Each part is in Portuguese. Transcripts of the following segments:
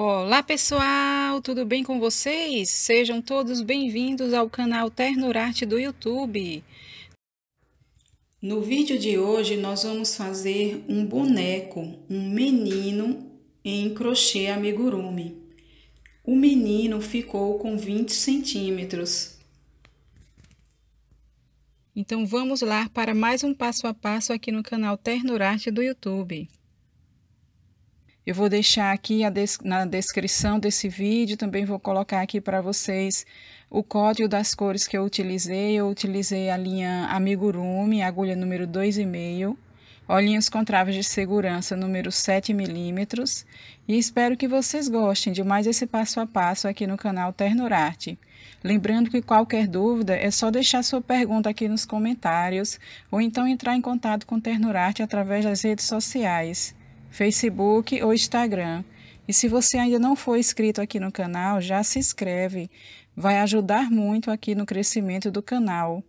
Olá pessoal, tudo bem com vocês? Sejam todos bem-vindos ao canal Ternurarte do YouTube. No vídeo de hoje nós vamos fazer um boneco, um menino em crochê amigurumi. O menino ficou com 20 centímetros. Então vamos lá para mais um passo a passo aqui no canal Ternurarte do YouTube. Eu vou deixar aqui des na descrição desse vídeo, também vou colocar aqui para vocês o código das cores que eu utilizei. Eu utilizei a linha Amigurumi, agulha número 2,5, olhinhos com travas de segurança número 7 milímetros. E espero que vocês gostem de mais esse passo a passo aqui no canal Ternurarte. Lembrando que qualquer dúvida é só deixar sua pergunta aqui nos comentários ou então entrar em contato com Ternurarte através das redes sociais. Facebook ou Instagram. E se você ainda não for inscrito aqui no canal, já se inscreve. Vai ajudar muito aqui no crescimento do canal.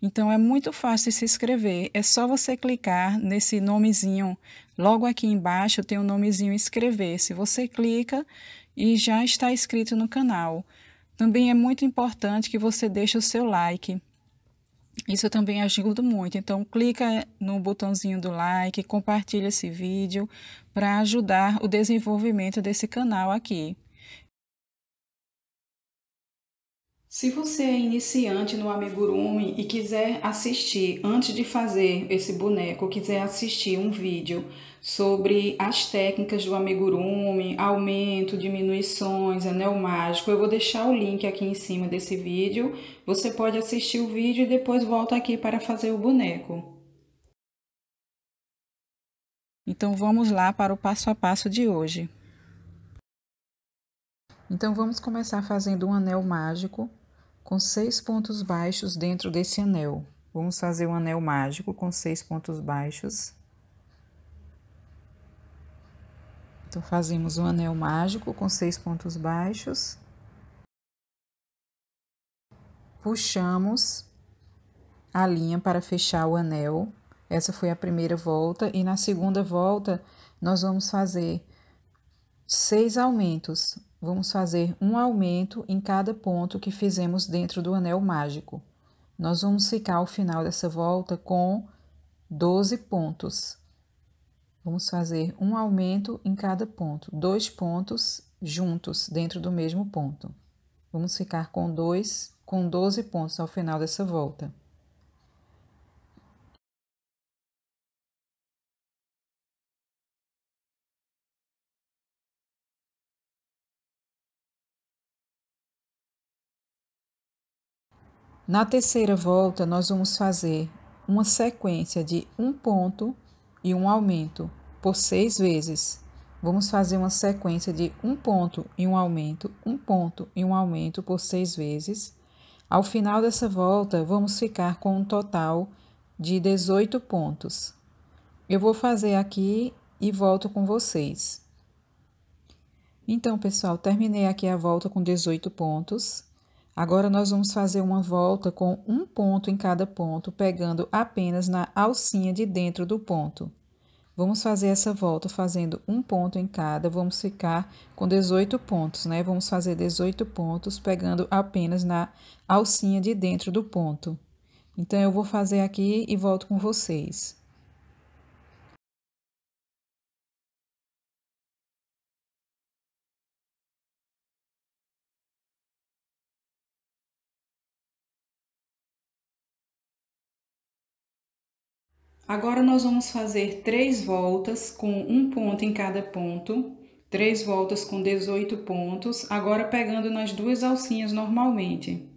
Então é muito fácil se inscrever, é só você clicar nesse nomezinho. Logo aqui embaixo tem o um nomezinho inscrever-se. Você clica e já está inscrito no canal. Também é muito importante que você deixe o seu like. Isso também ajuda muito. Então, clica no botãozinho do like, compartilha esse vídeo para ajudar o desenvolvimento desse canal aqui. Se você é iniciante no amigurumi e quiser assistir, antes de fazer esse boneco, quiser assistir um vídeo sobre as técnicas do amigurumi, aumento, diminuições, anel mágico, eu vou deixar o link aqui em cima desse vídeo. Você pode assistir o vídeo e depois volta aqui para fazer o boneco. Então vamos lá para o passo a passo de hoje. Então vamos começar fazendo um anel mágico com seis pontos baixos dentro desse anel. Vamos fazer um anel mágico com seis pontos baixos. Então, fazemos um anel mágico com seis pontos baixos. Puxamos a linha para fechar o anel. Essa foi a primeira volta. E na segunda volta, nós vamos fazer seis aumentos. Vamos fazer um aumento em cada ponto que fizemos dentro do anel mágico. Nós vamos ficar ao final dessa volta com 12 pontos. Vamos fazer um aumento em cada ponto, dois pontos juntos dentro do mesmo ponto. Vamos ficar com dois, com 12 pontos ao final dessa volta. Na terceira volta, nós vamos fazer uma sequência de um ponto e um aumento por seis vezes. Vamos fazer uma sequência de um ponto e um aumento, um ponto e um aumento por seis vezes. Ao final dessa volta, vamos ficar com um total de 18 pontos. Eu vou fazer aqui e volto com vocês. Então, pessoal, terminei aqui a volta com 18 pontos. Agora nós vamos fazer uma volta com um ponto em cada ponto, pegando apenas na alcinha de dentro do ponto. Vamos fazer essa volta fazendo um ponto em cada, vamos ficar com 18 pontos, né? Vamos fazer 18 pontos pegando apenas na alcinha de dentro do ponto. Então, eu vou fazer aqui e volto com vocês. Agora, nós vamos fazer três voltas com um ponto em cada ponto, três voltas com 18 pontos, agora pegando nas duas alcinhas normalmente.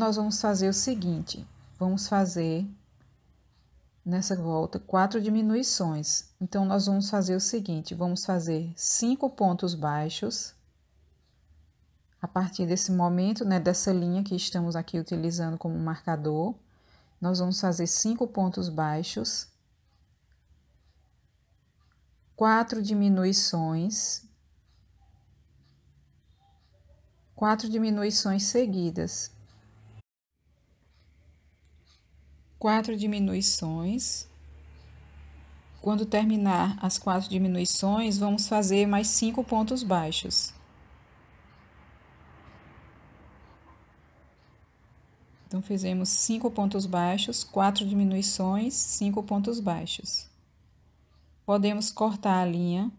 Nós vamos fazer o seguinte, vamos fazer nessa volta quatro diminuições. Então, nós vamos fazer o seguinte: vamos fazer cinco pontos baixos a partir desse momento, né, dessa linha que estamos aqui utilizando como marcador. Nós vamos fazer cinco pontos baixos, quatro diminuições, quatro diminuições seguidas. quatro diminuições. Quando terminar as quatro diminuições, vamos fazer mais cinco pontos baixos. Então, fizemos cinco pontos baixos, quatro diminuições, cinco pontos baixos. Podemos cortar a linha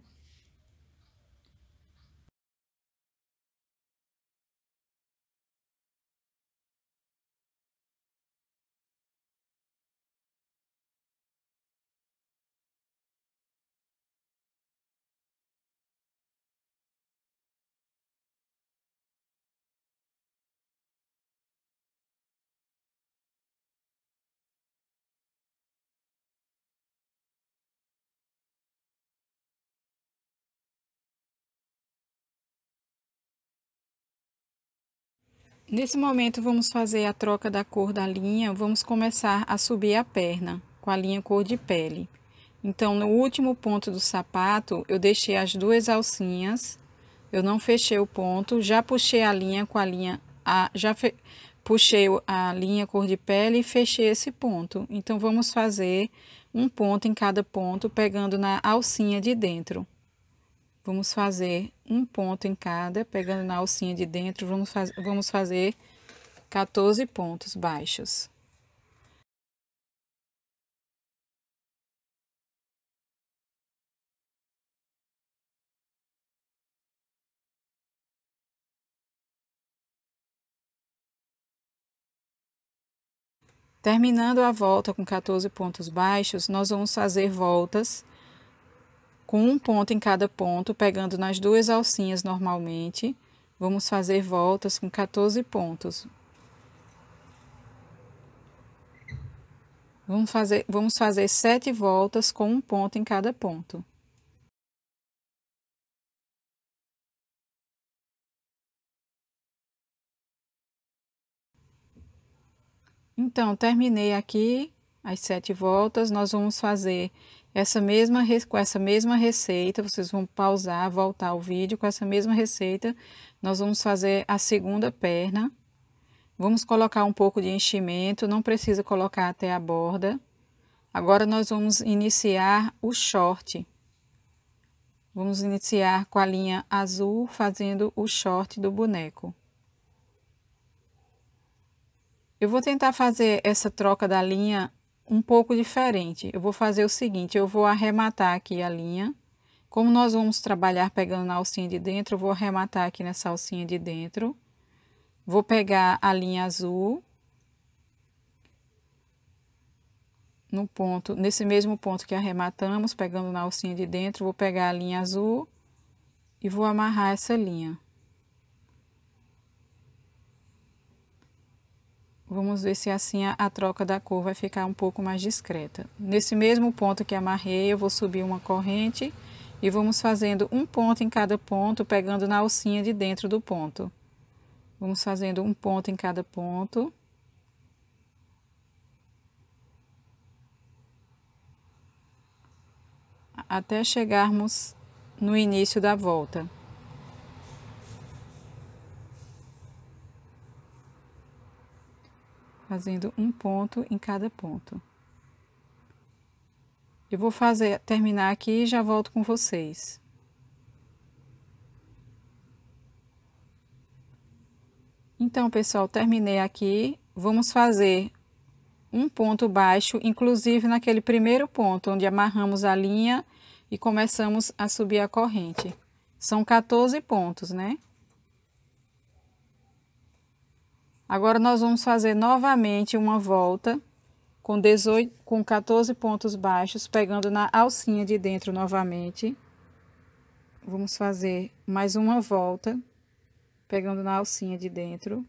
Nesse momento, vamos fazer a troca da cor da linha, vamos começar a subir a perna com a linha cor de pele. Então, no último ponto do sapato, eu deixei as duas alcinhas, eu não fechei o ponto, já puxei a linha com a linha, a, já fe, puxei a linha cor de pele e fechei esse ponto. Então, vamos fazer um ponto em cada ponto, pegando na alcinha de dentro. Vamos fazer um ponto em cada, pegando na alcinha de dentro, vamos, faz, vamos fazer 14 pontos baixos. Terminando a volta com 14 pontos baixos, nós vamos fazer voltas com um ponto em cada ponto, pegando nas duas alcinhas normalmente, vamos fazer voltas com 14 pontos. Vamos fazer, vamos fazer sete voltas com um ponto em cada ponto. Então, terminei aqui as sete voltas, nós vamos fazer essa mesma, com essa mesma receita, vocês vão pausar, voltar o vídeo. Com essa mesma receita, nós vamos fazer a segunda perna. Vamos colocar um pouco de enchimento, não precisa colocar até a borda. Agora, nós vamos iniciar o short. Vamos iniciar com a linha azul, fazendo o short do boneco. Eu vou tentar fazer essa troca da linha um pouco diferente. Eu vou fazer o seguinte, eu vou arrematar aqui a linha. Como nós vamos trabalhar pegando na alcinha de dentro, eu vou arrematar aqui nessa alcinha de dentro. Vou pegar a linha azul. No ponto, nesse mesmo ponto que arrematamos, pegando na alcinha de dentro, vou pegar a linha azul e vou amarrar essa linha. Vamos ver se assim a, a, troca da cor vai ficar um pouco mais discreta. Nesse mesmo ponto que amarrei, eu vou subir uma corrente e vamos fazendo um ponto em cada ponto, pegando na alcinha de dentro do ponto. Vamos fazendo um ponto em cada ponto. Até chegarmos no início da volta. fazendo um ponto em cada ponto. Eu vou fazer, terminar aqui e já volto com vocês. Então, pessoal, terminei aqui. Vamos fazer um ponto baixo, inclusive naquele primeiro ponto, onde amarramos a linha e começamos a subir a corrente. São 14 pontos, né? Agora, nós vamos fazer novamente uma volta com, 18, com 14 pontos baixos, pegando na alcinha de dentro novamente. Vamos fazer mais uma volta, pegando na alcinha de dentro.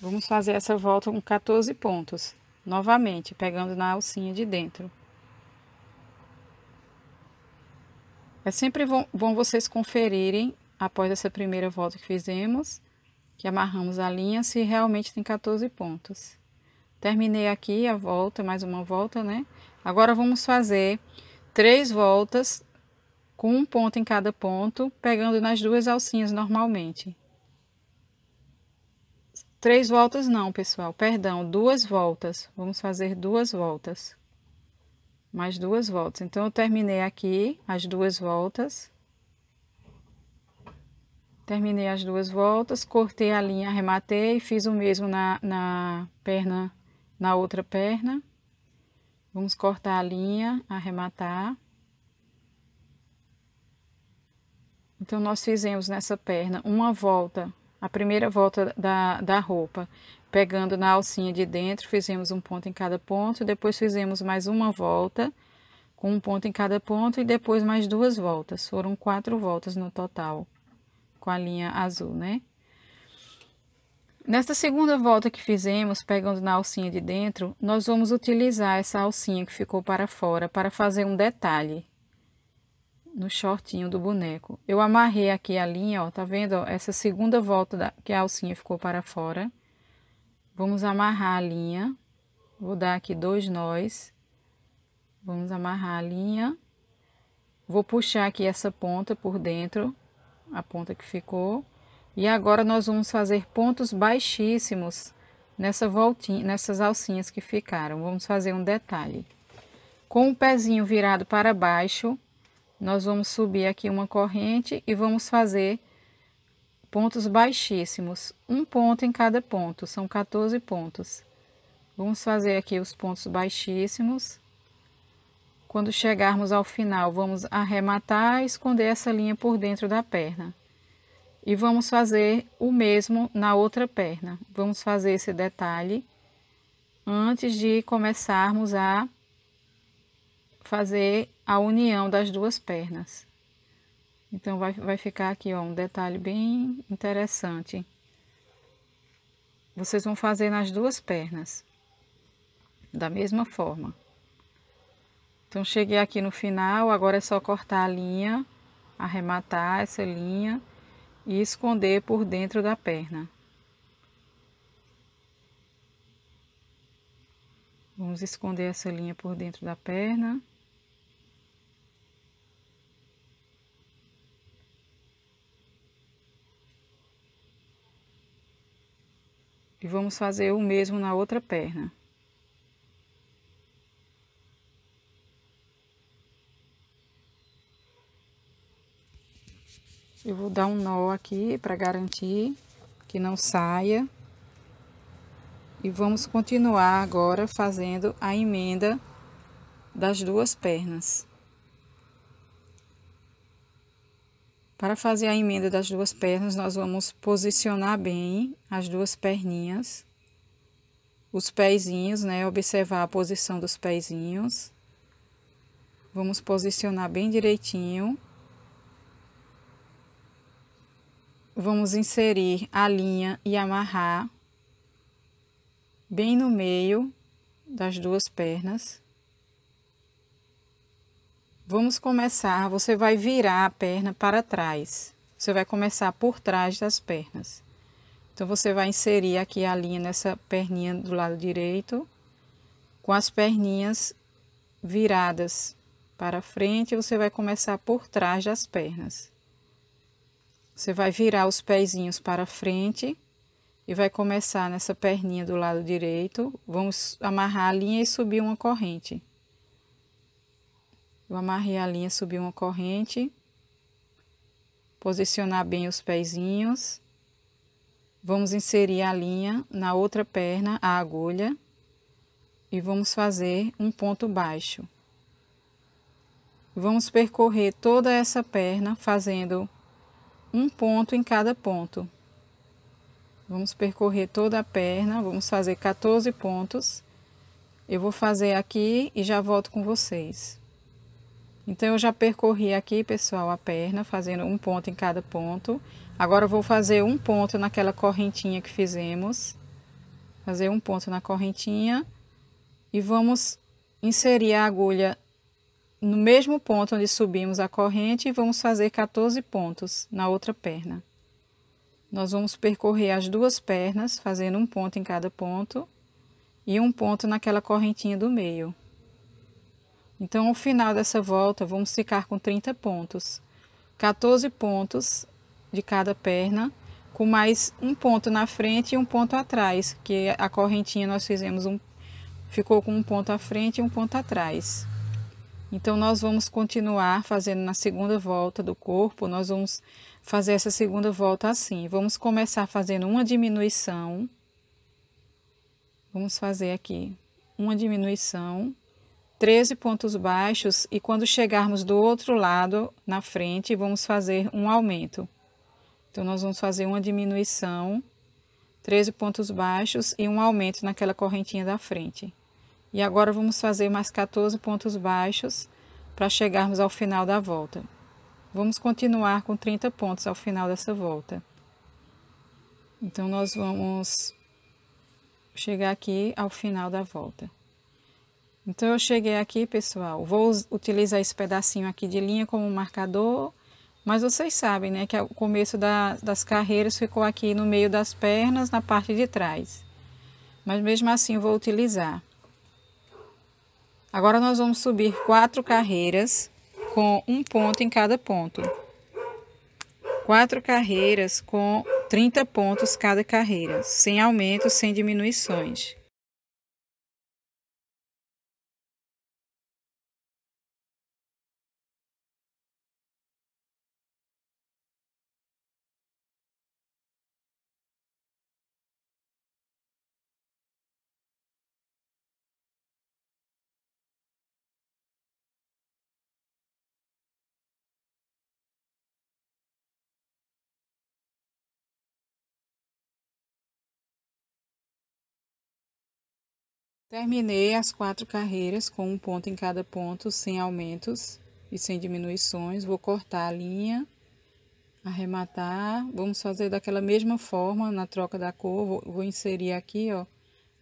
Vamos fazer essa volta com 14 pontos, novamente, pegando na alcinha de dentro. É sempre bom vocês conferirem, após essa primeira volta que fizemos, que amarramos a linha se realmente tem 14 pontos. Terminei aqui a volta, mais uma volta, né? Agora, vamos fazer três voltas com um ponto em cada ponto, pegando nas duas alcinhas normalmente. Três voltas não, pessoal, perdão, duas voltas. Vamos fazer duas voltas. Mais duas voltas. Então, eu terminei aqui as duas voltas. Terminei as duas voltas, cortei a linha, arrematei, fiz o mesmo na, na perna, na outra perna. Vamos cortar a linha, arrematar. Então, nós fizemos nessa perna uma volta, a primeira volta da, da roupa, pegando na alcinha de dentro, fizemos um ponto em cada ponto, depois fizemos mais uma volta, com um ponto em cada ponto, e depois mais duas voltas. Foram quatro voltas no total com a linha azul, né? Nesta segunda volta que fizemos, pegando na alcinha de dentro, nós vamos utilizar essa alcinha que ficou para fora para fazer um detalhe no shortinho do boneco. Eu amarrei aqui a linha, ó, tá vendo? Ó, essa segunda volta da, que a alcinha ficou para fora. Vamos amarrar a linha. Vou dar aqui dois nós. Vamos amarrar a linha. Vou puxar aqui essa ponta por dentro a ponta que ficou. E agora nós vamos fazer pontos baixíssimos nessa voltinha, nessas alcinhas que ficaram. Vamos fazer um detalhe. Com o pezinho virado para baixo, nós vamos subir aqui uma corrente e vamos fazer pontos baixíssimos. Um ponto em cada ponto, são 14 pontos. Vamos fazer aqui os pontos baixíssimos. Quando chegarmos ao final, vamos arrematar e esconder essa linha por dentro da perna. E vamos fazer o mesmo na outra perna. Vamos fazer esse detalhe antes de começarmos a fazer a união das duas pernas. Então, vai, vai ficar aqui ó, um detalhe bem interessante. Vocês vão fazer nas duas pernas, da mesma forma. Então, cheguei aqui no final, agora é só cortar a linha, arrematar essa linha e esconder por dentro da perna. Vamos esconder essa linha por dentro da perna. E vamos fazer o mesmo na outra perna. Eu vou dar um nó aqui para garantir que não saia. E vamos continuar agora fazendo a emenda das duas pernas. Para fazer a emenda das duas pernas, nós vamos posicionar bem as duas perninhas, os pezinhos, né? Observar a posição dos pezinhos. Vamos posicionar bem direitinho. vamos inserir a linha e amarrar bem no meio das duas pernas. Vamos começar, você vai virar a perna para trás. Você vai começar por trás das pernas. Então, você vai inserir aqui a linha nessa perninha do lado direito, com as perninhas viradas para frente, você vai começar por trás das pernas. Você vai virar os pezinhos para frente e vai começar nessa perninha do lado direito. Vamos amarrar a linha e subir uma corrente. Eu amarrei a linha, subi uma corrente. Posicionar bem os pezinhos. Vamos inserir a linha na outra perna, a agulha. E vamos fazer um ponto baixo. Vamos percorrer toda essa perna fazendo um ponto em cada ponto. Vamos percorrer toda a perna, vamos fazer 14 pontos. Eu vou fazer aqui e já volto com vocês. Então, eu já percorri aqui, pessoal, a perna, fazendo um ponto em cada ponto. Agora, eu vou fazer um ponto naquela correntinha que fizemos. Fazer um ponto na correntinha. E vamos inserir a agulha no mesmo ponto onde subimos a corrente vamos fazer 14 pontos na outra perna. Nós vamos percorrer as duas pernas, fazendo um ponto em cada ponto e um ponto naquela correntinha do meio. Então, no final dessa volta, vamos ficar com 30 pontos. 14 pontos de cada perna, com mais um ponto na frente e um ponto atrás, que a correntinha nós fizemos um ficou com um ponto à frente e um ponto atrás. Então, nós vamos continuar fazendo na segunda volta do corpo, nós vamos fazer essa segunda volta assim. Vamos começar fazendo uma diminuição. Vamos fazer aqui uma diminuição, 13 pontos baixos, e quando chegarmos do outro lado, na frente, vamos fazer um aumento. Então, nós vamos fazer uma diminuição, 13 pontos baixos e um aumento naquela correntinha da frente. E agora vamos fazer mais 14 pontos baixos para chegarmos ao final da volta. Vamos continuar com 30 pontos ao final dessa volta. Então, nós vamos chegar aqui ao final da volta. Então, eu cheguei aqui, pessoal, vou utilizar esse pedacinho aqui de linha como marcador, mas vocês sabem, né, que o começo da, das carreiras ficou aqui no meio das pernas, na parte de trás. Mas mesmo assim, eu vou utilizar. Agora, nós vamos subir quatro carreiras com um ponto em cada ponto. Quatro carreiras com 30 pontos cada carreira, sem aumentos, sem diminuições. Terminei as quatro carreiras com um ponto em cada ponto, sem aumentos e sem diminuições. Vou cortar a linha, arrematar. Vamos fazer daquela mesma forma na troca da cor. Vou, vou inserir aqui, ó,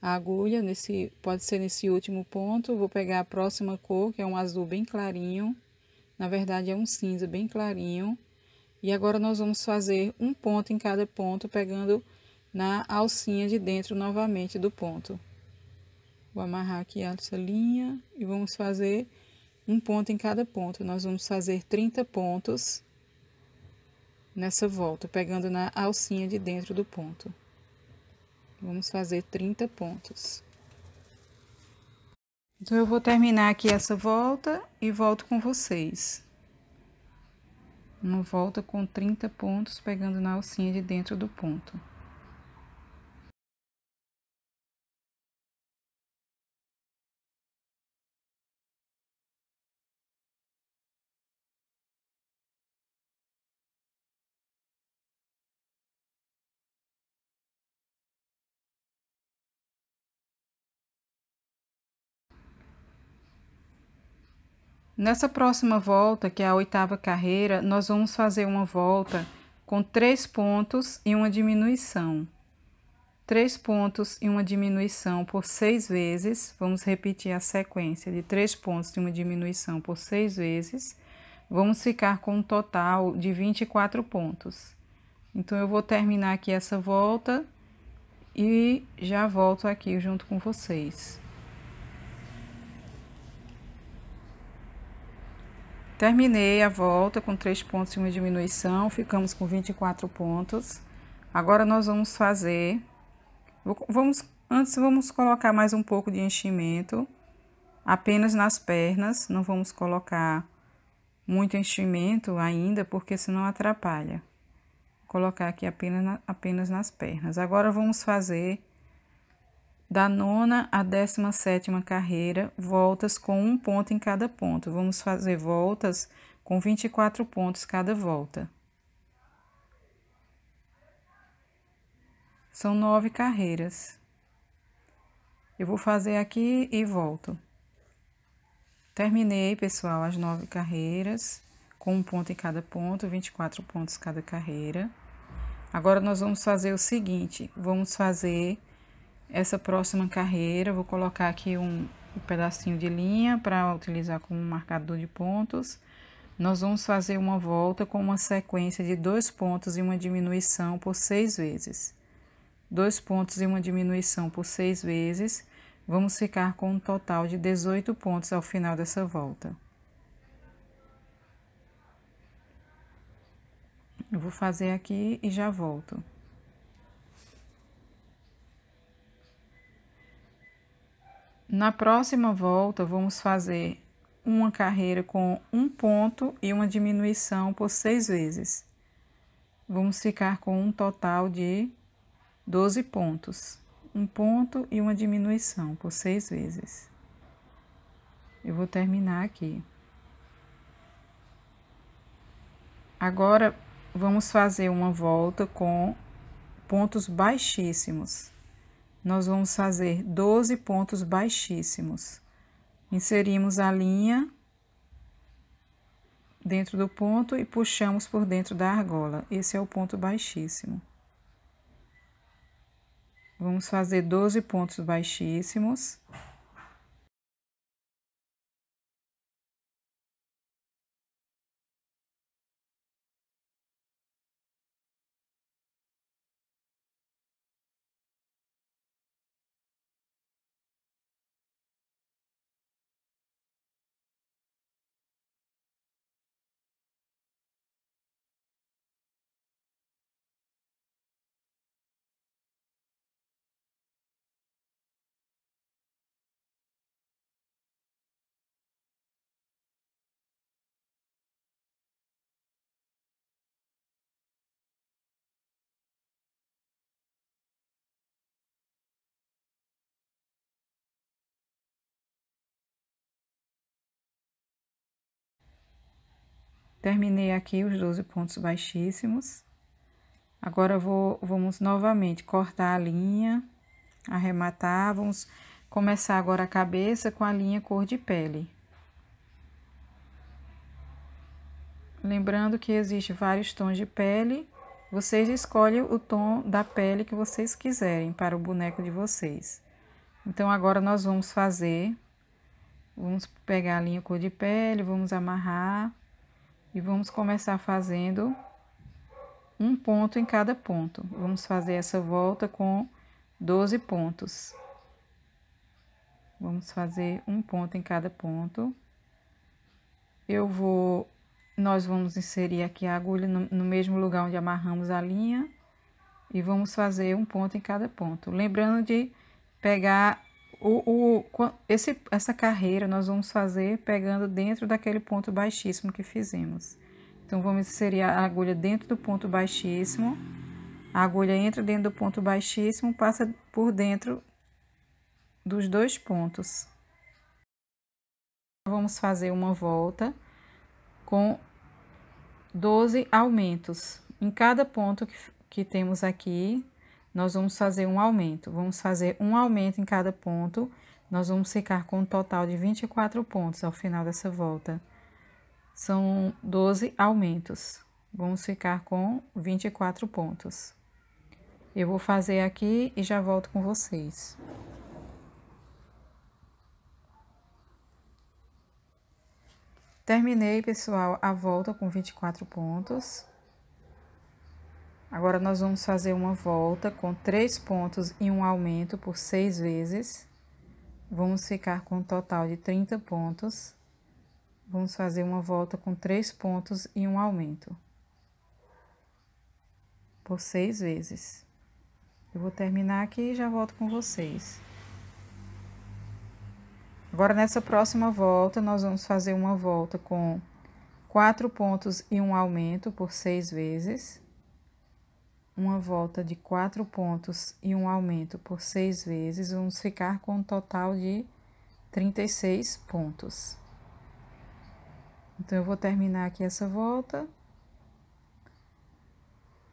a agulha, nesse, pode ser nesse último ponto. Vou pegar a próxima cor, que é um azul bem clarinho. Na verdade, é um cinza bem clarinho. E agora, nós vamos fazer um ponto em cada ponto, pegando na alcinha de dentro novamente do ponto. Vou amarrar aqui essa linha e vamos fazer um ponto em cada ponto. Nós vamos fazer 30 pontos nessa volta, pegando na alcinha de dentro do ponto. Vamos fazer 30 pontos. Então, eu vou terminar aqui essa volta e volto com vocês. Uma volta com 30 pontos, pegando na alcinha de dentro do ponto. Nessa próxima volta, que é a oitava carreira, nós vamos fazer uma volta com três pontos e uma diminuição. Três pontos e uma diminuição por seis vezes. Vamos repetir a sequência de três pontos e uma diminuição por seis vezes. Vamos ficar com um total de 24 pontos. Então, eu vou terminar aqui essa volta e já volto aqui junto com vocês. Terminei a volta com 3 pontos e uma diminuição, ficamos com 24 pontos. Agora, nós vamos fazer... Vamos, antes, vamos colocar mais um pouco de enchimento, apenas nas pernas, não vamos colocar muito enchimento ainda, porque senão atrapalha. Vou colocar aqui apenas, apenas nas pernas. Agora, vamos fazer da nona à décima sétima carreira, voltas com um ponto em cada ponto. Vamos fazer voltas com 24 pontos cada volta. São nove carreiras. Eu vou fazer aqui e volto. Terminei, pessoal, as nove carreiras, com um ponto em cada ponto, 24 pontos cada carreira. Agora, nós vamos fazer o seguinte, vamos fazer essa próxima carreira, vou colocar aqui um, um pedacinho de linha para utilizar como marcador de pontos. Nós vamos fazer uma volta com uma sequência de dois pontos e uma diminuição por seis vezes. Dois pontos e uma diminuição por seis vezes, vamos ficar com um total de 18 pontos ao final dessa volta. Eu vou fazer aqui e já volto. Na próxima volta, vamos fazer uma carreira com um ponto e uma diminuição por seis vezes. Vamos ficar com um total de 12 pontos. Um ponto e uma diminuição por seis vezes. Eu vou terminar aqui. Agora, vamos fazer uma volta com pontos baixíssimos nós vamos fazer 12 pontos baixíssimos. Inserimos a linha dentro do ponto e puxamos por dentro da argola. Esse é o ponto baixíssimo. Vamos fazer 12 pontos baixíssimos. Terminei aqui os 12 pontos baixíssimos. Agora, vou, vamos novamente cortar a linha, arrematar, vamos começar agora a cabeça com a linha cor de pele. Lembrando que existe vários tons de pele, vocês escolhem o tom da pele que vocês quiserem para o boneco de vocês. Então, agora nós vamos fazer, vamos pegar a linha cor de pele, vamos amarrar e vamos começar fazendo um ponto em cada ponto. Vamos fazer essa volta com 12 pontos. Vamos fazer um ponto em cada ponto. Eu vou, nós vamos inserir aqui a agulha no, no mesmo lugar onde amarramos a linha e vamos fazer um ponto em cada ponto. Lembrando de pegar o, o, esse, essa carreira nós vamos fazer pegando dentro daquele ponto baixíssimo que fizemos. Então, vamos inserir a agulha dentro do ponto baixíssimo, a agulha entra dentro do ponto baixíssimo, passa por dentro dos dois pontos. Vamos fazer uma volta com 12 aumentos. Em cada ponto que, que temos aqui, nós vamos fazer um aumento. Vamos fazer um aumento em cada ponto. Nós vamos ficar com um total de 24 pontos ao final dessa volta. São 12 aumentos. Vamos ficar com 24 pontos. Eu vou fazer aqui e já volto com vocês. Terminei, pessoal, a volta com 24 pontos. Agora, nós vamos fazer uma volta com três pontos e um aumento por seis vezes. Vamos ficar com um total de 30 pontos. Vamos fazer uma volta com três pontos e um aumento. Por seis vezes. Eu vou terminar aqui e já volto com vocês. Agora, nessa próxima volta, nós vamos fazer uma volta com quatro pontos e um aumento por seis vezes uma volta de quatro pontos e um aumento por seis vezes, vamos ficar com um total de 36 pontos. Então, eu vou terminar aqui essa volta.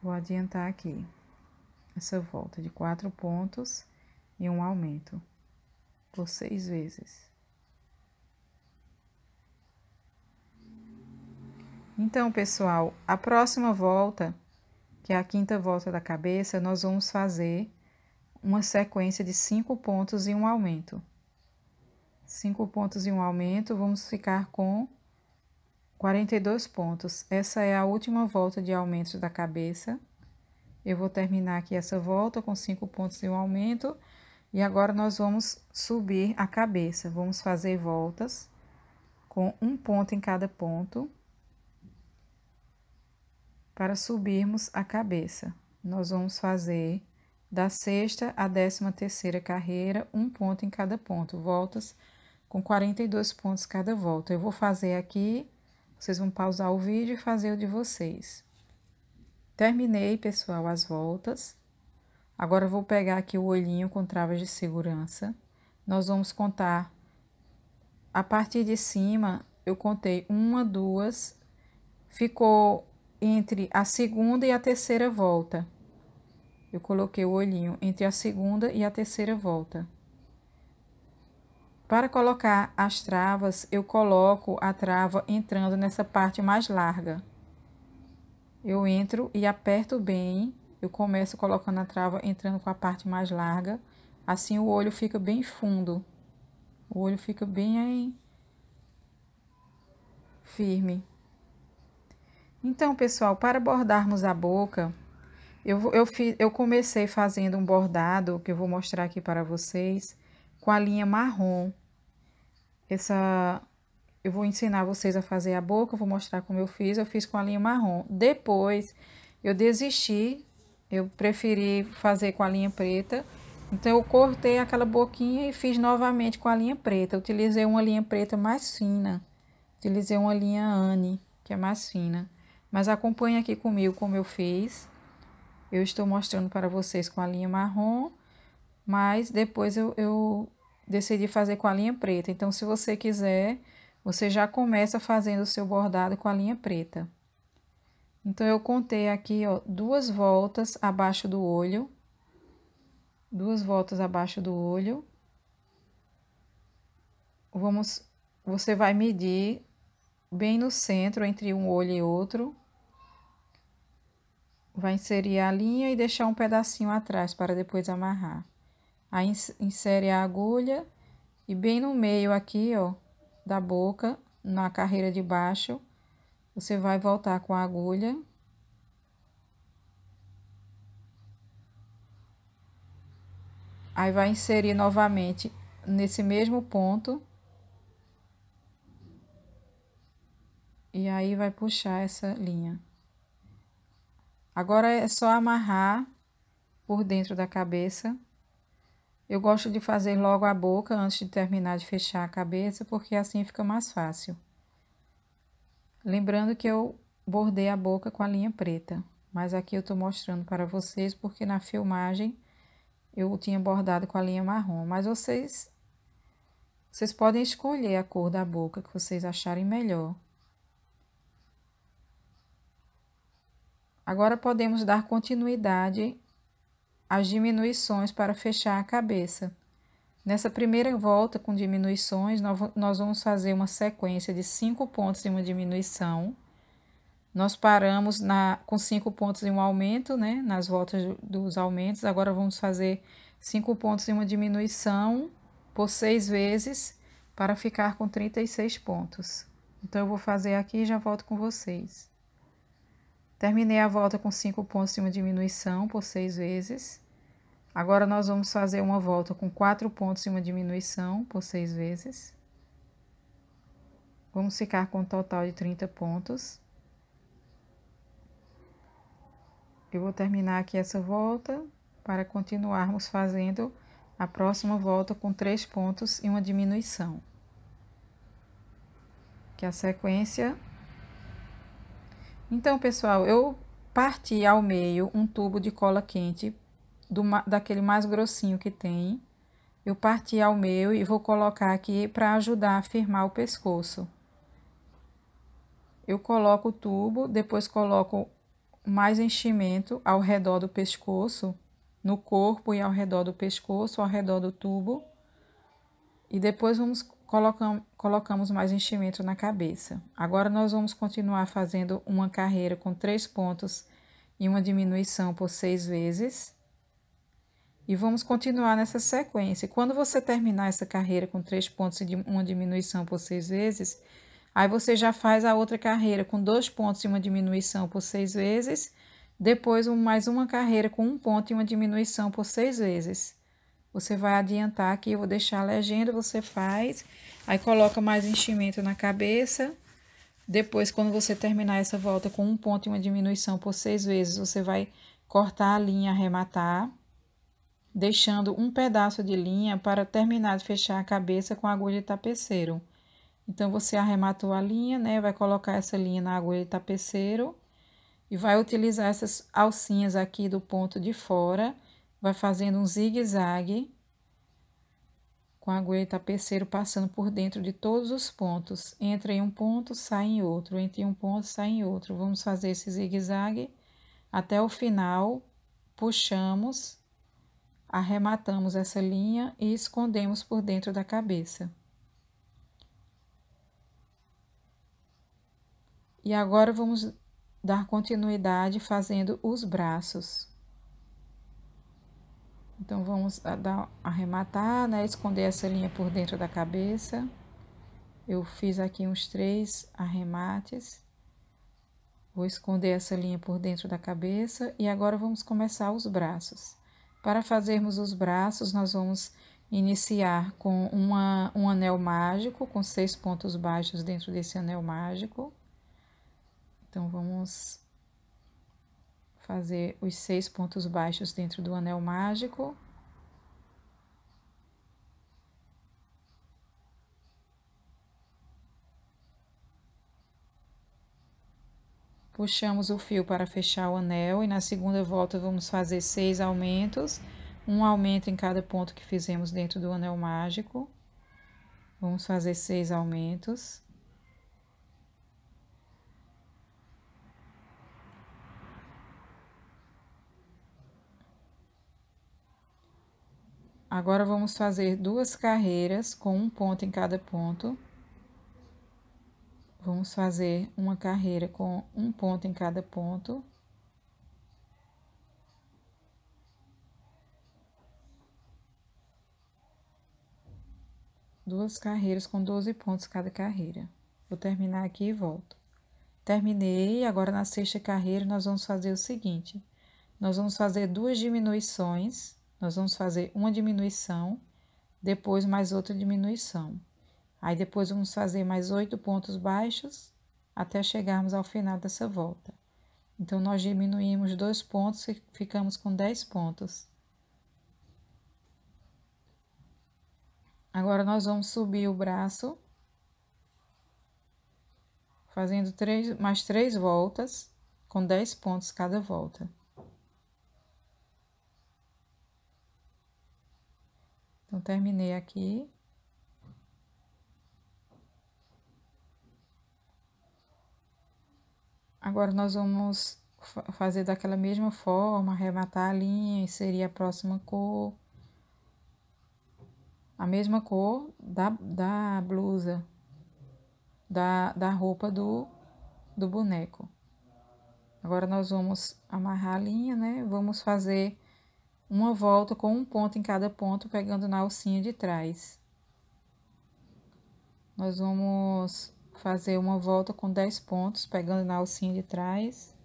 Vou adiantar aqui essa volta de quatro pontos e um aumento por seis vezes. Então, pessoal, a próxima volta que é a quinta volta da cabeça, nós vamos fazer uma sequência de cinco pontos e um aumento. Cinco pontos e um aumento, vamos ficar com 42 pontos. Essa é a última volta de aumentos da cabeça. Eu vou terminar aqui essa volta com cinco pontos e um aumento. E agora nós vamos subir a cabeça. Vamos fazer voltas com um ponto em cada ponto. Para subirmos a cabeça, nós vamos fazer da sexta à décima terceira carreira, um ponto em cada ponto, voltas com 42 pontos cada volta. Eu vou fazer aqui, vocês vão pausar o vídeo e fazer o de vocês. Terminei, pessoal, as voltas. Agora, vou pegar aqui o olhinho com travas de segurança. Nós vamos contar, a partir de cima, eu contei uma, duas, ficou entre a segunda e a terceira volta. Eu coloquei o olhinho entre a segunda e a terceira volta. Para colocar as travas, eu coloco a trava entrando nessa parte mais larga. Eu entro e aperto bem, eu começo colocando a trava entrando com a parte mais larga, assim o olho fica bem fundo. O olho fica bem aí, firme. Então, pessoal, para bordarmos a boca, eu, eu, eu comecei fazendo um bordado, que eu vou mostrar aqui para vocês, com a linha marrom. Essa, eu vou ensinar vocês a fazer a boca, vou mostrar como eu fiz, eu fiz com a linha marrom. Depois, eu desisti, eu preferi fazer com a linha preta, então eu cortei aquela boquinha e fiz novamente com a linha preta. utilizei uma linha preta mais fina, utilizei uma linha Anne, que é mais fina. Mas acompanhe aqui comigo como eu fiz. Eu estou mostrando para vocês com a linha marrom, mas depois eu, eu decidi fazer com a linha preta. Então, se você quiser, você já começa fazendo o seu bordado com a linha preta. Então, eu contei aqui, ó, duas voltas abaixo do olho. Duas voltas abaixo do olho. Vamos, você vai medir bem no centro, entre um olho e outro. Vai inserir a linha e deixar um pedacinho atrás para depois amarrar. Aí insere a agulha e bem no meio aqui, ó, da boca, na carreira de baixo, você vai voltar com a agulha. Aí vai inserir novamente nesse mesmo ponto E aí vai puxar essa linha. Agora é só amarrar por dentro da cabeça. Eu gosto de fazer logo a boca antes de terminar de fechar a cabeça, porque assim fica mais fácil. Lembrando que eu bordei a boca com a linha preta, mas aqui eu tô mostrando para vocês porque na filmagem eu tinha bordado com a linha marrom, mas vocês vocês podem escolher a cor da boca que vocês acharem melhor. Agora podemos dar continuidade às diminuições para fechar a cabeça. Nessa primeira volta com diminuições, nós vamos fazer uma sequência de cinco pontos em uma diminuição. Nós paramos na, com cinco pontos em um aumento, né? Nas voltas dos aumentos. Agora vamos fazer cinco pontos em uma diminuição por seis vezes para ficar com 36 pontos. Então, eu vou fazer aqui e já volto com vocês. Terminei a volta com 5 pontos e uma diminuição por 6 vezes. Agora, nós vamos fazer uma volta com 4 pontos e uma diminuição por 6 vezes. Vamos ficar com um total de 30 pontos. Eu vou terminar aqui essa volta para continuarmos fazendo a próxima volta com 3 pontos e uma diminuição. Que a sequência então, pessoal, eu parti ao meio um tubo de cola quente do, daquele mais grossinho que tem. Eu parti ao meio e vou colocar aqui para ajudar a firmar o pescoço. Eu coloco o tubo, depois coloco mais enchimento ao redor do pescoço, no corpo e ao redor do pescoço, ao redor do tubo. E depois vamos colocam, colocamos mais enchimento na cabeça. Agora nós vamos continuar fazendo uma carreira com três pontos e uma diminuição por seis vezes. E vamos continuar nessa sequência. Quando você terminar essa carreira com três pontos e uma diminuição por seis vezes, aí você já faz a outra carreira com dois pontos e uma diminuição por seis vezes, depois mais uma carreira com um ponto e uma diminuição por seis vezes. Você vai adiantar aqui, eu vou deixar a legenda, você faz. Aí coloca mais enchimento na cabeça. Depois, quando você terminar essa volta com um ponto e uma diminuição por seis vezes, você vai cortar a linha, arrematar, deixando um pedaço de linha para terminar de fechar a cabeça com a agulha de tapeceiro. Então, você arrematou a linha, né? Vai colocar essa linha na agulha de tapeceiro e vai utilizar essas alcinhas aqui do ponto de fora vai fazendo um zigue-zague com a agulha tapeceiro passando por dentro de todos os pontos. Entra em um ponto, sai em outro, entra em um ponto, sai em outro. Vamos fazer esse zigue-zague até o final, puxamos, arrematamos essa linha e escondemos por dentro da cabeça. E agora, vamos dar continuidade fazendo os braços. Então, vamos dar, arrematar, né? Esconder essa linha por dentro da cabeça. Eu fiz aqui uns três arremates. Vou esconder essa linha por dentro da cabeça e agora vamos começar os braços. Para fazermos os braços, nós vamos iniciar com uma, um anel mágico, com seis pontos baixos dentro desse anel mágico. Então, vamos fazer os seis pontos baixos dentro do anel mágico. Puxamos o fio para fechar o anel e na segunda volta vamos fazer seis aumentos, um aumento em cada ponto que fizemos dentro do anel mágico. Vamos fazer seis aumentos. Agora vamos fazer duas carreiras com um ponto em cada ponto. Vamos fazer uma carreira com um ponto em cada ponto. Duas carreiras com 12 pontos cada carreira. Vou terminar aqui e volto. Terminei, agora na sexta carreira nós vamos fazer o seguinte. Nós vamos fazer duas diminuições nós vamos fazer uma diminuição, depois mais outra diminuição. Aí depois vamos fazer mais oito pontos baixos até chegarmos ao final dessa volta. Então, nós diminuímos dois pontos e ficamos com dez pontos. Agora, nós vamos subir o braço, fazendo três, mais três voltas, com dez pontos cada volta. Então, terminei aqui. Agora, nós vamos fazer daquela mesma forma, arrematar a linha, inserir a próxima cor. A mesma cor da, da blusa, da, da roupa do, do boneco. Agora, nós vamos amarrar a linha, né? Vamos fazer uma volta com um ponto em cada ponto, pegando na alcinha de trás. Nós vamos fazer uma volta com 10 pontos, pegando na alcinha de trás.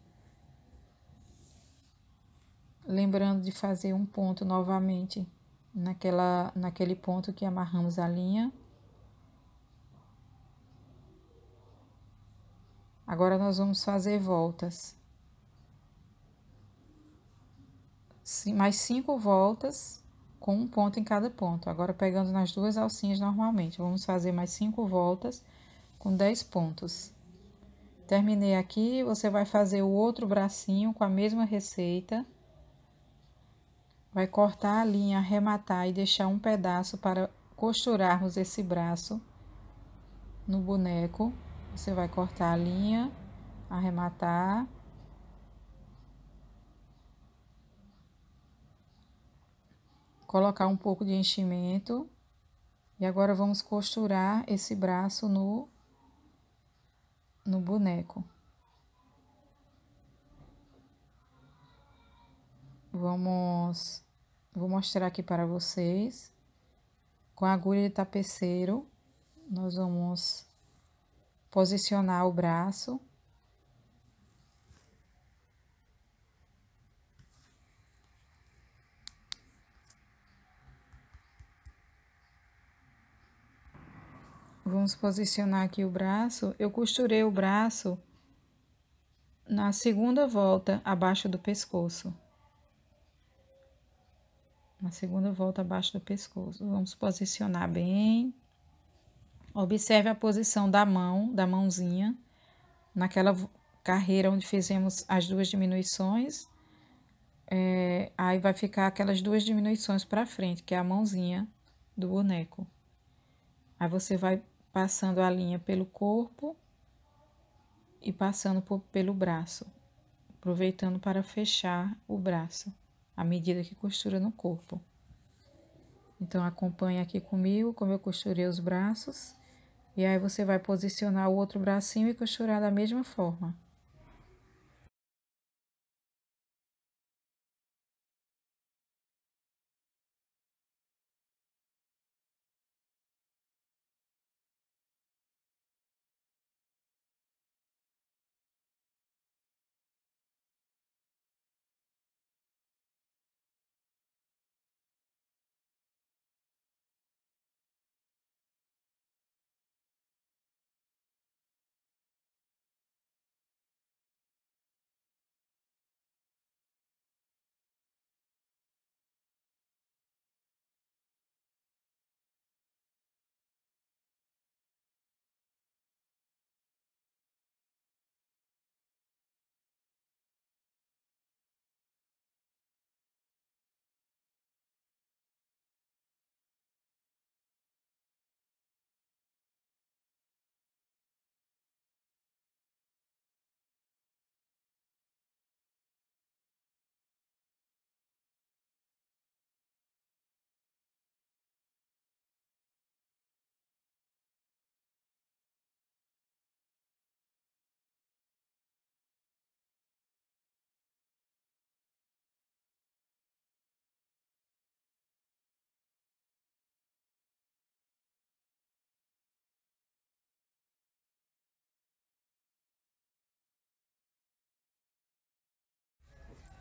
Lembrando de fazer um ponto novamente naquela, naquele ponto que amarramos a linha. Agora, nós vamos fazer voltas. mais cinco voltas com um ponto em cada ponto. Agora, pegando nas duas alcinhas normalmente, vamos fazer mais cinco voltas com dez pontos. Terminei aqui, você vai fazer o outro bracinho com a mesma receita. Vai cortar a linha, arrematar e deixar um pedaço para costurarmos esse braço no boneco. Você vai cortar a linha, arrematar colocar um pouco de enchimento. E agora vamos costurar esse braço no, no boneco. Vamos, vou mostrar aqui para vocês. Com a agulha de tapeceiro, nós vamos posicionar o braço. Vamos posicionar aqui o braço. Eu costurei o braço na segunda volta abaixo do pescoço. Na segunda volta abaixo do pescoço. Vamos posicionar bem. Observe a posição da mão, da mãozinha, naquela carreira onde fizemos as duas diminuições. É, aí vai ficar aquelas duas diminuições para frente, que é a mãozinha do boneco. Aí você vai passando a linha pelo corpo e passando por, pelo braço, aproveitando para fechar o braço à medida que costura no corpo. Então, acompanha aqui comigo como eu costurei os braços. E aí, você vai posicionar o outro bracinho e costurar da mesma forma.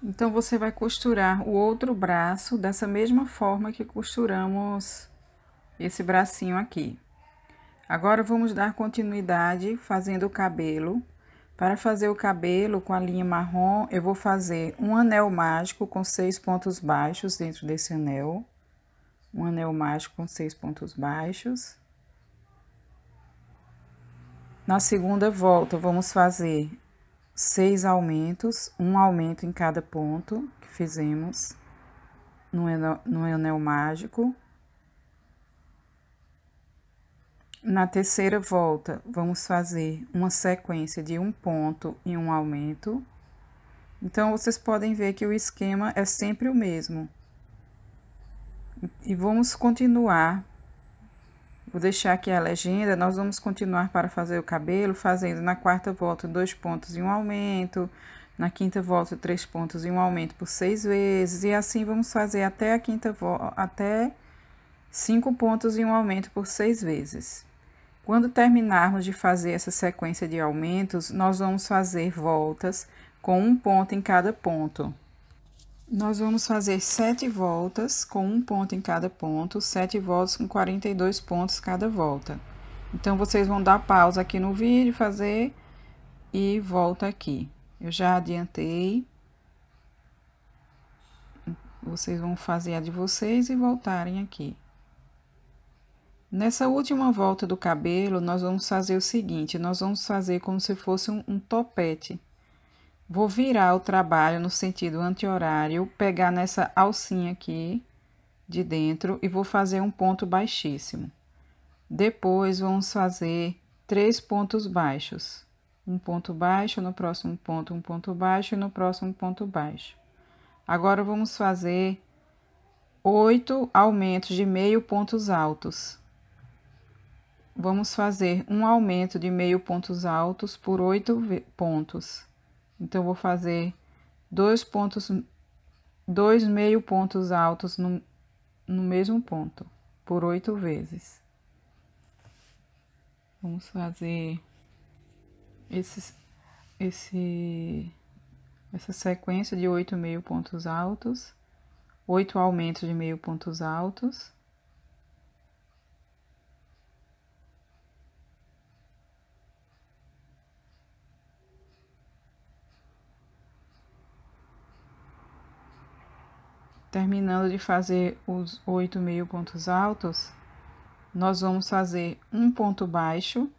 Então, você vai costurar o outro braço dessa mesma forma que costuramos esse bracinho aqui. Agora, vamos dar continuidade fazendo o cabelo. Para fazer o cabelo com a linha marrom, eu vou fazer um anel mágico com seis pontos baixos dentro desse anel. Um anel mágico com seis pontos baixos. Na segunda volta, vamos fazer seis aumentos, um aumento em cada ponto que fizemos no, no anel mágico. Na terceira volta, vamos fazer uma sequência de um ponto e um aumento. Então, vocês podem ver que o esquema é sempre o mesmo. E vamos continuar Vou deixar aqui a legenda, nós vamos continuar para fazer o cabelo, fazendo na quarta volta dois pontos e um aumento, na quinta volta três pontos e um aumento por seis vezes, e assim vamos fazer até a quinta volta, até cinco pontos e um aumento por seis vezes. Quando terminarmos de fazer essa sequência de aumentos, nós vamos fazer voltas com um ponto em cada ponto. Nós vamos fazer sete voltas com um ponto em cada ponto, sete voltas com 42 pontos cada volta. Então, vocês vão dar pausa aqui no vídeo, fazer e volta aqui. Eu já adiantei. Vocês vão fazer a de vocês e voltarem aqui. Nessa última volta do cabelo, nós vamos fazer o seguinte, nós vamos fazer como se fosse um, um topete. Vou virar o trabalho no sentido anti-horário, pegar nessa alcinha aqui de dentro e vou fazer um ponto baixíssimo. Depois, vamos fazer três pontos baixos. Um ponto baixo, no próximo ponto, um ponto baixo e no próximo ponto baixo. Agora, vamos fazer oito aumentos de meio pontos altos. Vamos fazer um aumento de meio pontos altos por oito pontos. Então, vou fazer dois pontos, dois meio pontos altos no, no mesmo ponto, por oito vezes. Vamos fazer esse, esse, essa sequência de oito meio pontos altos, oito aumentos de meio pontos altos. Terminando de fazer os oito meio pontos altos, nós vamos fazer um ponto baixo,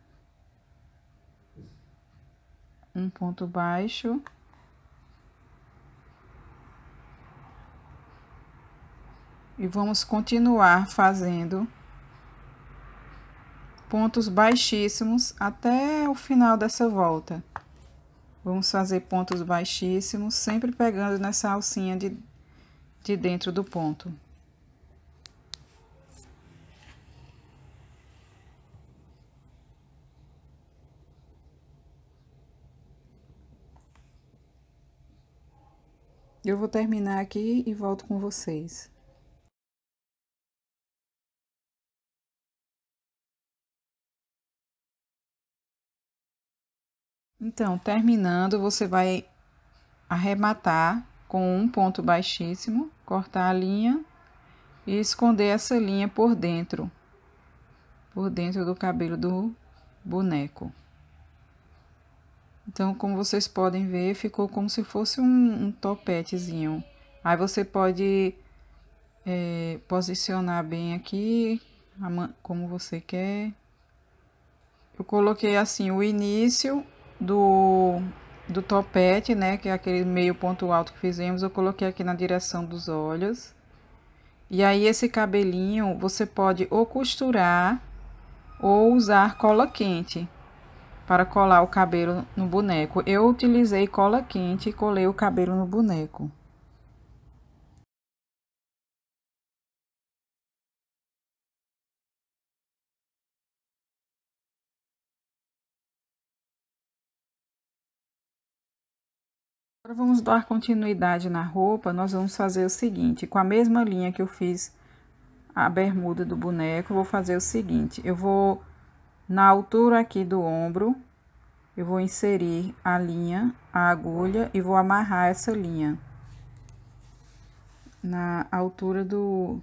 um ponto baixo, e vamos continuar fazendo pontos baixíssimos até o final dessa volta. Vamos fazer pontos baixíssimos, sempre pegando nessa alcinha de de dentro do ponto. Eu vou terminar aqui e volto com vocês. Então, terminando, você vai arrematar com um ponto baixíssimo cortar a linha e esconder essa linha por dentro, por dentro do cabelo do boneco. Então, como vocês podem ver, ficou como se fosse um, um topetezinho. Aí você pode é, posicionar bem aqui, como você quer. Eu coloquei assim o início do do topete, né, que é aquele meio ponto alto que fizemos, eu coloquei aqui na direção dos olhos. E aí, esse cabelinho, você pode ou costurar ou usar cola quente para colar o cabelo no boneco. Eu utilizei cola quente e colei o cabelo no boneco. Agora vamos dar continuidade na roupa, nós vamos fazer o seguinte, com a mesma linha que eu fiz a bermuda do boneco, vou fazer o seguinte, eu vou na altura aqui do ombro, eu vou inserir a linha, a agulha e vou amarrar essa linha na altura do,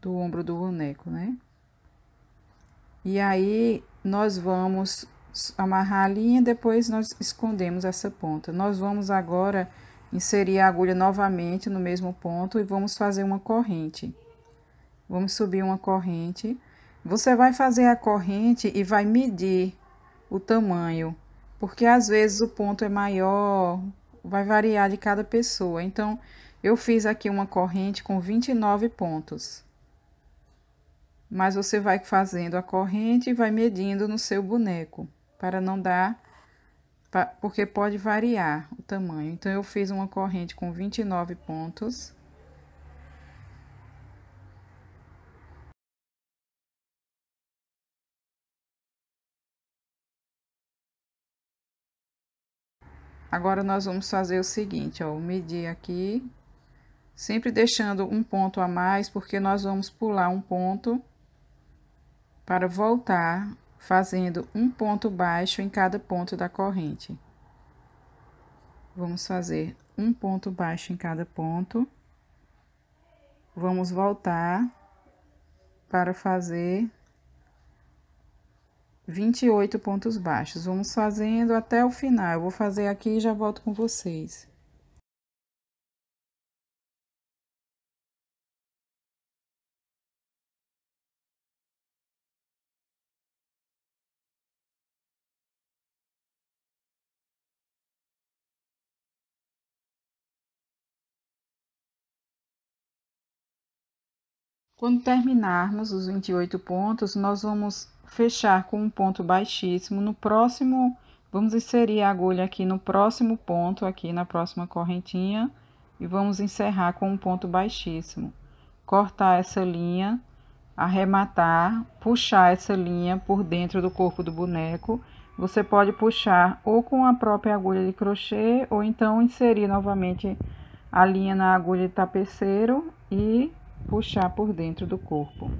do ombro do boneco, né? E aí, nós vamos amarrar a linha, depois nós escondemos essa ponta. Nós vamos agora inserir a agulha novamente no mesmo ponto e vamos fazer uma corrente. Vamos subir uma corrente. Você vai fazer a corrente e vai medir o tamanho, porque às vezes o ponto é maior, vai variar de cada pessoa. Então, eu fiz aqui uma corrente com 29 pontos. Mas você vai fazendo a corrente e vai medindo no seu boneco para não dar, porque pode variar o tamanho. Então, eu fiz uma corrente com 29 pontos. Agora, nós vamos fazer o seguinte, ó, medir aqui, sempre deixando um ponto a mais, porque nós vamos pular um ponto para voltar fazendo um ponto baixo em cada ponto da corrente. Vamos fazer um ponto baixo em cada ponto. Vamos voltar para fazer 28 pontos baixos. Vamos fazendo até o final. Eu vou fazer aqui e já volto com vocês. Quando terminarmos os 28 pontos, nós vamos fechar com um ponto baixíssimo no próximo, vamos inserir a agulha aqui no próximo ponto, aqui na próxima correntinha, e vamos encerrar com um ponto baixíssimo. Cortar essa linha, arrematar, puxar essa linha por dentro do corpo do boneco. Você pode puxar ou com a própria agulha de crochê, ou então inserir novamente a linha na agulha de tapeceiro e puxar por dentro do corpo.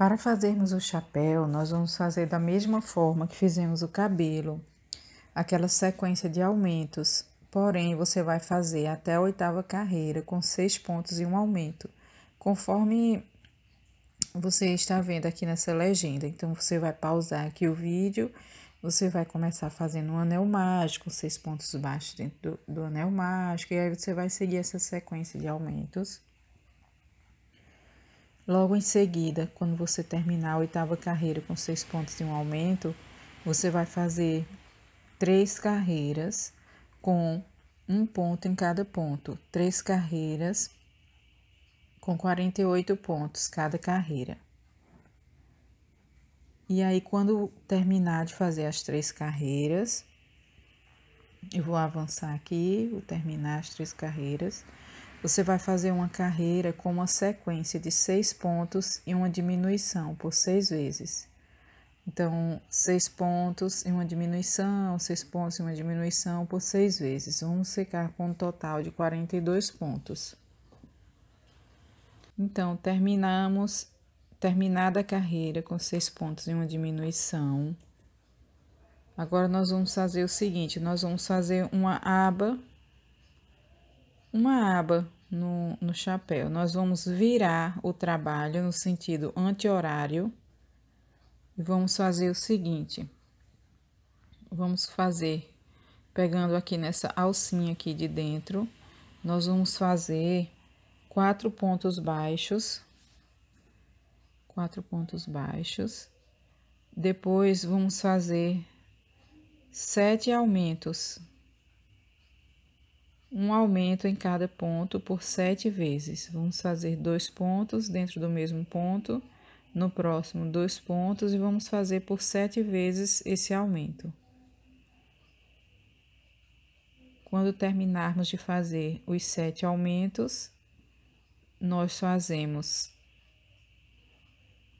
Para fazermos o chapéu, nós vamos fazer da mesma forma que fizemos o cabelo, aquela sequência de aumentos. Porém, você vai fazer até a oitava carreira com seis pontos e um aumento, conforme você está vendo aqui nessa legenda. Então, você vai pausar aqui o vídeo, você vai começar fazendo um anel mágico, seis pontos baixos dentro do, do anel mágico, e aí você vai seguir essa sequência de aumentos Logo em seguida, quando você terminar a oitava carreira com seis pontos de um aumento, você vai fazer três carreiras com um ponto em cada ponto, três carreiras com 48 pontos cada carreira. E aí, quando terminar de fazer as três carreiras, eu vou avançar aqui, vou terminar as três carreiras. Você vai fazer uma carreira com uma sequência de seis pontos e uma diminuição por seis vezes. Então, seis pontos e uma diminuição, seis pontos e uma diminuição por seis vezes. Vamos ficar com um total de 42 pontos. Então, terminamos, terminada a carreira com seis pontos e uma diminuição. Agora, nós vamos fazer o seguinte: nós vamos fazer uma aba uma aba no, no chapéu. Nós vamos virar o trabalho no sentido anti-horário e vamos fazer o seguinte. Vamos fazer, pegando aqui nessa alcinha aqui de dentro, nós vamos fazer quatro pontos baixos, quatro pontos baixos. Depois, vamos fazer sete aumentos um aumento em cada ponto por sete vezes. Vamos fazer dois pontos dentro do mesmo ponto, no próximo dois pontos e vamos fazer por sete vezes esse aumento. Quando terminarmos de fazer os sete aumentos, nós fazemos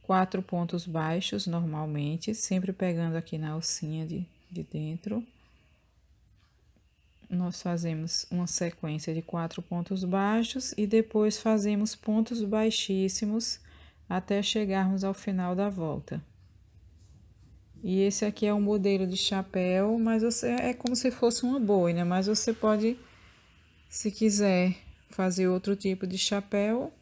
quatro pontos baixos normalmente, sempre pegando aqui na alcinha de, de dentro nós fazemos uma sequência de quatro pontos baixos e depois fazemos pontos baixíssimos até chegarmos ao final da volta. E esse aqui é um modelo de chapéu, mas você é como se fosse uma boina, né? mas você pode, se quiser, fazer outro tipo de chapéu.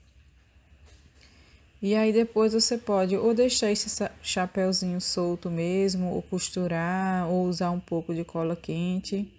E aí depois você pode ou deixar esse chapéuzinho solto mesmo, ou costurar, ou usar um pouco de cola quente.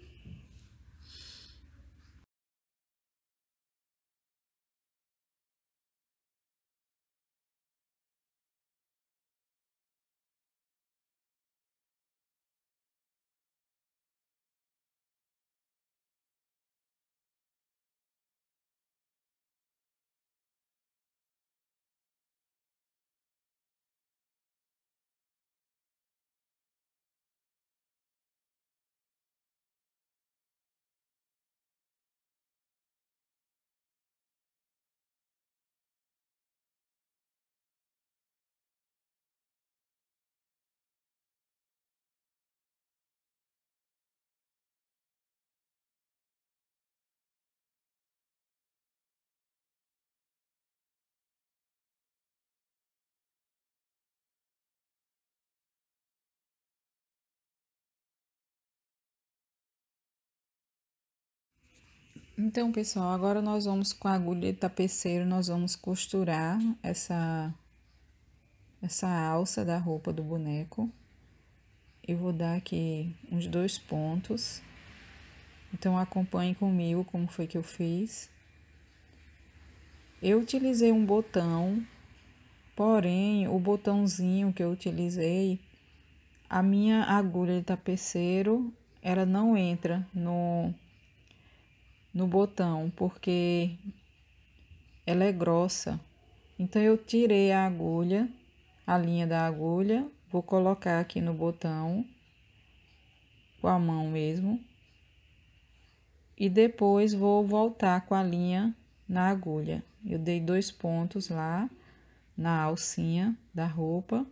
Então, pessoal, agora nós vamos com a agulha de tapeceiro, nós vamos costurar essa, essa alça da roupa do boneco. Eu vou dar aqui uns dois pontos. Então, acompanhe comigo como foi que eu fiz. Eu utilizei um botão, porém, o botãozinho que eu utilizei, a minha agulha de tapeceiro, ela não entra no no botão porque ela é grossa. Então eu tirei a agulha, a linha da agulha, vou colocar aqui no botão com a mão mesmo. E depois vou voltar com a linha na agulha. Eu dei dois pontos lá na alcinha da roupa,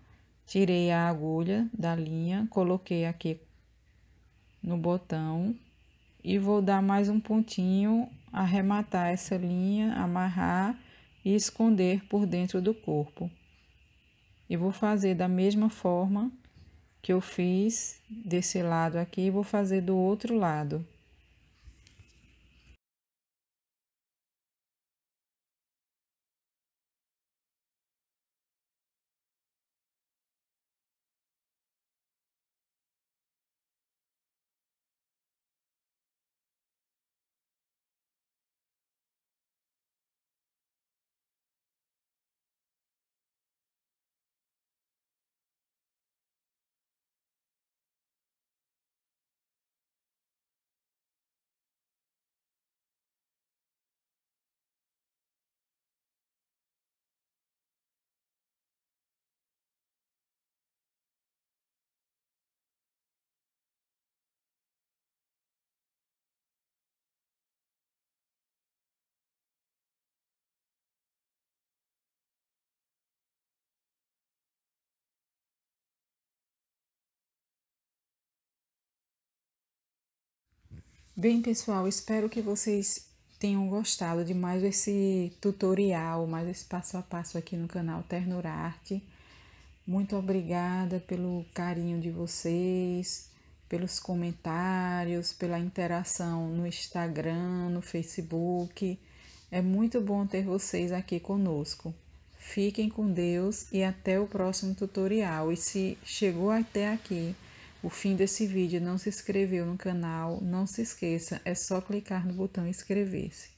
tirei a agulha da linha, coloquei aqui no botão e vou dar mais um pontinho, arrematar essa linha, amarrar e esconder por dentro do corpo. E vou fazer da mesma forma que eu fiz desse lado aqui, vou fazer do outro lado. Bem, pessoal, espero que vocês tenham gostado de mais esse tutorial, mais esse passo a passo aqui no canal Ternura Arte. Muito obrigada pelo carinho de vocês, pelos comentários, pela interação no Instagram, no Facebook. É muito bom ter vocês aqui conosco. Fiquem com Deus e até o próximo tutorial. E se chegou até aqui, o fim desse vídeo, não se inscreveu no canal, não se esqueça, é só clicar no botão inscrever-se.